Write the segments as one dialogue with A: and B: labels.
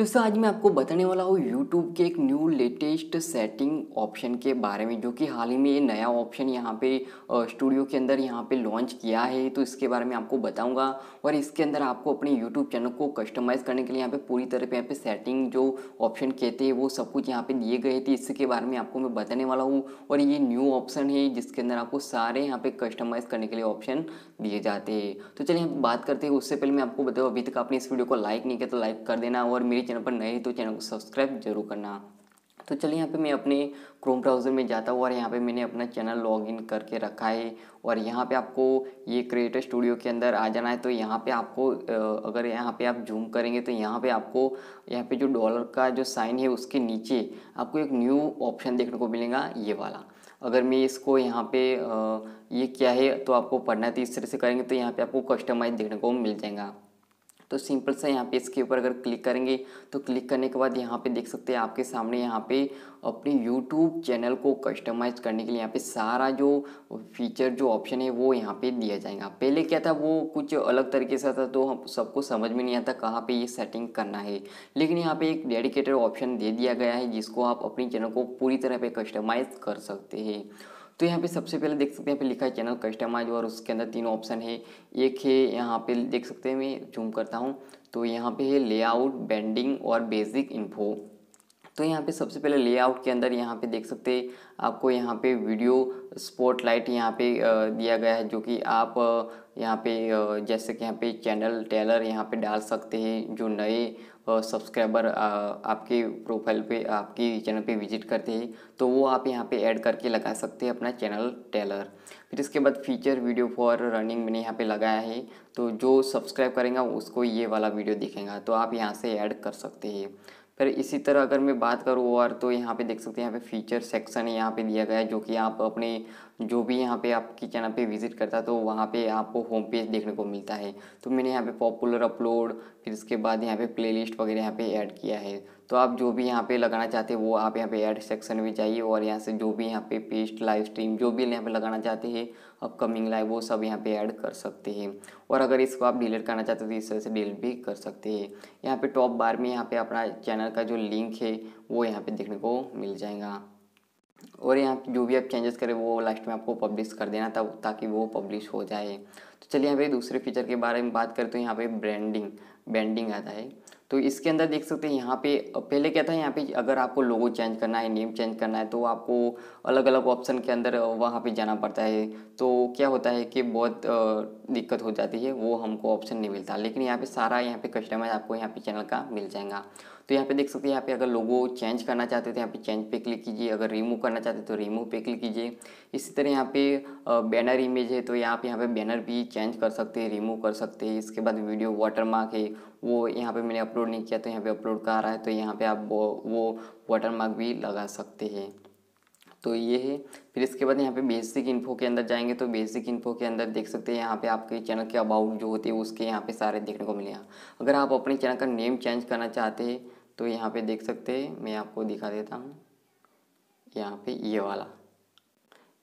A: दोस्तों आज मैं आपको बताने वाला हूँ यूट्यूब के एक न्यू लेटेस्ट सेटिंग ऑप्शन के बारे में जो कि हाल ही में ये नया ऑप्शन यहाँ पे स्टूडियो के अंदर यहाँ पे लॉन्च किया है तो इसके बारे में आपको बताऊंगा और इसके अंदर आपको अपने यूट्यूब चैनल को कस्टमाइज़ करने के लिए यहाँ पे पूरी तरह पे यहाँ पे सेटिंग जो ऑप्शन कहते हैं वो सब कुछ यहाँ पर दिए गए थे इसके बारे में आपको मैं बताने वाला हूँ और ये न्यू ऑप्शन है जिसके अंदर आपको सारे यहाँ पे कस्टमाइज़ करने के लिए ऑप्शन दिए जाते हैं तो चलिए बात करते हैं उससे पहले मैं आपको बताऊँ अभी तक आपने इस वीडियो को लाइक नहीं किया तो लाइक कर देना और मेरी चैनल पर नए हैं तो चैनल को सब्सक्राइब जरूर करना तो चलिए यहाँ पे मैं अपने क्रोम ब्राउज़र में जाता हूँ और यहाँ पे मैंने अपना चैनल लॉगिन करके रखा है और यहाँ पे आपको ये क्रिएटर स्टूडियो के अंदर आ जाना है तो यहाँ पे आपको अगर यहाँ पे आप जूम करेंगे तो यहाँ पे आपको यहाँ पे जो डॉलर का जो साइन है उसके नीचे आपको एक न्यू ऑप्शन देखने को मिलेगा ये वाला अगर मैं इसको यहाँ पे ये क्या है तो आपको पढ़ना है तो इस तरह से करेंगे तो यहाँ पे आपको कस्टमाइज देखने को मिल जाएगा तो सिंपल सा यहाँ पे इसके ऊपर अगर क्लिक करेंगे तो क्लिक करने के बाद यहाँ पे देख सकते हैं आपके सामने यहाँ पे अपने यूट्यूब चैनल को कस्टमाइज़ करने के लिए यहाँ पे सारा जो फीचर जो ऑप्शन है वो यहाँ पे दिया जाएगा पहले क्या था वो कुछ अलग तरीके से था तो हम सबको समझ में नहीं आता कहाँ पे ये सेटिंग करना है लेकिन यहाँ पे एक डेडिकेटेड ऑप्शन दे दिया गया है जिसको आप अपने चैनल को पूरी तरह पे कस्टमाइज़ कर सकते हैं तो यहाँ पे सबसे पहले देख सकते हैं यहाँ पे लिखा है चैनल कस्टमाइज और उसके अंदर तीन ऑप्शन है एक है यहाँ पे देख सकते हैं मैं जूम करता हूँ तो यहाँ पे है लेआउट बेंडिंग और बेसिक इन्फो तो यहाँ पे सबसे पहले लेआउट के अंदर यहाँ पे देख सकते आपको यहाँ पे वीडियो स्पॉटलाइट यहाँ पे दिया गया है जो कि आप यहाँ पे जैसे कि यहाँ पे चैनल टेलर यहाँ पे डाल सकते हैं जो नए सब्सक्राइबर आपके प्रोफाइल पे आपके चैनल पे विजिट करते हैं तो वो आप यहाँ पे ऐड करके लगा सकते हैं अपना चैनल टेलर फिर इसके बाद फीचर वीडियो फॉर रनिंग मैंने यहाँ पे लगाया है तो जो सब्सक्राइब करेगा उसको ये वाला वीडियो दिखेगा तो आप यहाँ से ऐड कर सकते हैं फिर इसी तरह अगर मैं बात करूँ और तो यहाँ पे देख सकते हैं यहाँ पे फीचर सेक्शन यहाँ पे दिया गया है जो कि आप अपने जो भी यहाँ पे आपकी चैनल पे विज़िट करता है तो वहाँ पे आपको होम पेज देखने को मिलता है तो मैंने यहाँ पे पॉपुलर अपलोड फिर इसके बाद यहाँ पे प्लेलिस्ट वगैरह यहाँ पे ऐड किया है तो आप जो भी यहाँ पे लगाना चाहते हैं वो आप यहाँ पे ऐड सेक्शन में जाइए और यहाँ से जो भी यहाँ पे पेस्ट लाइव स्ट्रीम जो भी यहाँ पे लगाना चाहते हैं अपकमिंग लाइव वो सब यहाँ पे ऐड कर सकते हैं और अगर इसको आप डिलीट करना चाहते हो तो इस तरह से डिलीट भी कर सकते हैं यहाँ पे टॉप बार में यहाँ पे अपना चैनल का जो लिंक है वो यहाँ पे देखने को मिल जाएगा और यहाँ जो भी आप चेंजेस करें वो लास्ट में आपको पब्लिश कर देना था ताकि वो पब्लिश हो जाए तो चलिए यहाँ पे दूसरे फीचर के बारे में बात करें तो यहाँ पे ब्रांडिंग ब्रांडिंग आता है तो इसके अंदर देख सकते हैं यहाँ पे पहले क्या था यहाँ पे अगर आपको लोगो चेंज करना है नेम चेंज करना है तो आपको अलग अलग ऑप्शन के अंदर वहाँ पे जाना पड़ता है तो क्या होता है कि बहुत दिक्कत हो जाती है वो हमको ऑप्शन नहीं मिलता लेकिन यहाँ पे सारा यहाँ पे कस्टमाइज आपको यहाँ पे चैनल का मिल जाएगा तो यहाँ पे देख सकते हैं यहाँ पे अगर लोगो चेंज करना चाहते हैं तो यहाँ पे चेंज पे क्लिक कीजिए अगर रिमूव करना चाहते हैं तो रिमूव पे क्लिक कीजिए इसी तरह यहाँ पे बैनर इमेज है तो यहाँ पे यहाँ पे बैनर भी चेंज कर सकते हैं रिमूव कर सकते हैं इसके बाद वीडियो वाटर मार्क है वो यहाँ पे मैंने अपलोड नहीं किया तो यहाँ पे अपलोड कर रहा है तो यहाँ पे आप वो वाटर मार्क भी लगा सकते हैं तो ये है फिर इसके बाद यहाँ पे बेसिक इन्फो के अंदर जाएंगे तो बेसिक इन्फो के अंदर देख सकते हैं यहाँ पे आपके चैनल के अबाउट जो होते हैं उसके यहाँ पे सारे देखने को मिले अगर आप अपने चैनल का नेम चेंज करना चाहते हैं तो यहाँ पे देख सकते हैं मैं आपको दिखा देता हूँ यहाँ पे ये वाला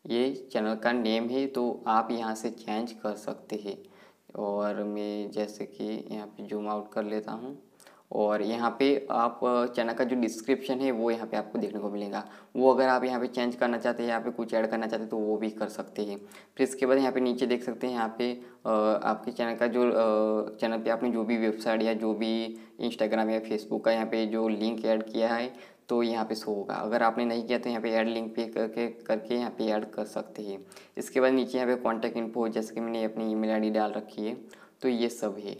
A: ये चैनल का नेम है तो आप यहाँ से चेंज कर सकते हैं और मैं जैसे कि यहाँ पर जूम आउट कर लेता हूँ और यहाँ पे आप चैनल का जो डिस्क्रिप्शन है वो यहाँ पे आपको देखने को मिलेगा वो अगर आप यहाँ पे चेंज करना चाहते हैं यहाँ पे कुछ ऐड करना चाहते हैं तो वो भी कर सकते हैं फिर इसके बाद यहाँ पे नीचे देख सकते हैं यहाँ पे आपके चैनल का जो चैनल पे आपने जो भी वेबसाइट या जो भी इंस्टाग्राम या फेसबुक का यहाँ पर जो लिंक ऐड किया है तो यहाँ पर शो होगा अगर आपने नहीं किया तो यहाँ पर ऐड लिंक पे करके करके यहाँ पर ऐड कर सकते हैं इसके बाद नीचे यहाँ पर कॉन्टैक्ट इन्फो जैसे कि मैंने अपनी ई आईडी डाल रखी है तो ये सब है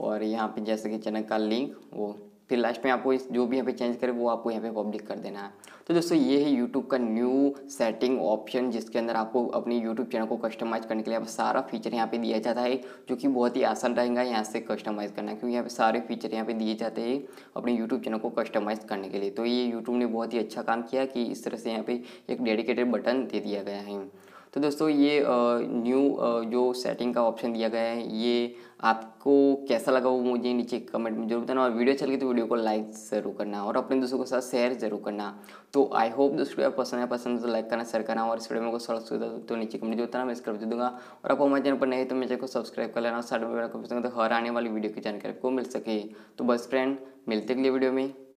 A: और यहाँ पे जैसे कि चैनल का लिंक वो फिर लास्ट में आपको इस जो भी यहाँ पे चेंज करें वो आपको यहाँ पे पब्लिक कर देना है तो दोस्तों ये है यूट्यूब का न्यू सेटिंग ऑप्शन जिसके अंदर आपको अपने यूट्यूब चैनल को कस्टमाइज करने के लिए आप सारा फीचर यहाँ पे दिया जाता है जो कि बहुत ही आसान रहेगा यहाँ से कस्टमाइज़ करना क्योंकि यहाँ पे सारे फीचर यहाँ पे दिए जाते हैं अपने यूट्यूब चैनल को कस्टमाइज़ करने के लिए तो ये यूट्यूब ने बहुत ही अच्छा काम किया कि इस तरह से यहाँ पर एक डेडिकेटेड बटन दे दिया गया है तो दोस्तों ये न्यू जो सेटिंग का ऑप्शन दिया गया है ये आपको कैसा लगा वो मुझे नीचे कमेंट में जरूर बताना और वीडियो चल गई तो वीडियो को लाइक ज़रूर करना और अपने दोस्तों के साथ शेयर जरूर करना तो आई होप दोस्तों आप पसंद है पसंद तो लाइक करना शेयर करना और इस वीडियो में को सर्च तो नीचे कमेंट बताना मैं इसका दूंगा और आप हमारे चैनल पर नहीं तो मेरे को सब्सक्राइब कर लेना और साइड में हर आने वाली वीडियो की जानकारी आपको मिल सके तो बस फ्रेंड मिलते अगली वीडियो में